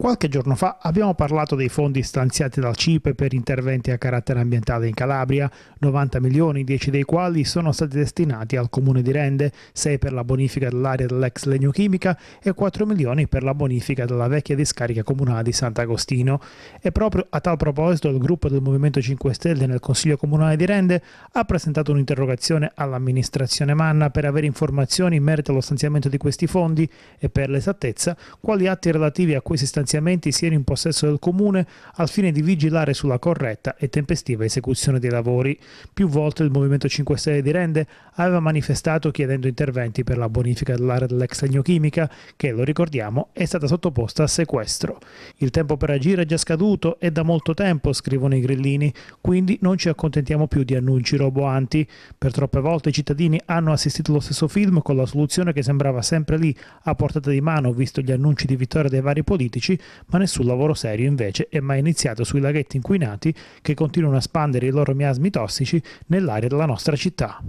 Qualche giorno fa abbiamo parlato dei fondi stanziati dal CIPE per interventi a carattere ambientale in Calabria, 90 milioni, 10 dei quali sono stati destinati al comune di Rende, 6 per la bonifica dell'area dell'ex legnochimica e 4 milioni per la bonifica della vecchia discarica comunale di Sant'Agostino. E proprio a tal proposito il gruppo del Movimento 5 Stelle nel Consiglio Comunale di Rende ha presentato un'interrogazione all'amministrazione Manna per avere informazioni in merito allo stanziamento di questi fondi e per l'esattezza quali atti relativi a questi stanziamenti finanziamenti siano in possesso del Comune al fine di vigilare sulla corretta e tempestiva esecuzione dei lavori. Più volte il Movimento 5 Stelle di Rende aveva manifestato chiedendo interventi per la bonifica dell'area dell'ex legnochimica che, lo ricordiamo, è stata sottoposta a sequestro. Il tempo per agire è già scaduto e da molto tempo, scrivono i grillini, quindi non ci accontentiamo più di annunci roboanti. Per troppe volte i cittadini hanno assistito allo stesso film con la soluzione che sembrava sempre lì, a portata di mano, visto gli annunci di vittoria dei vari politici, ma nessun lavoro serio invece è mai iniziato sui laghetti inquinati che continuano a spandere i loro miasmi tossici nell'aria della nostra città.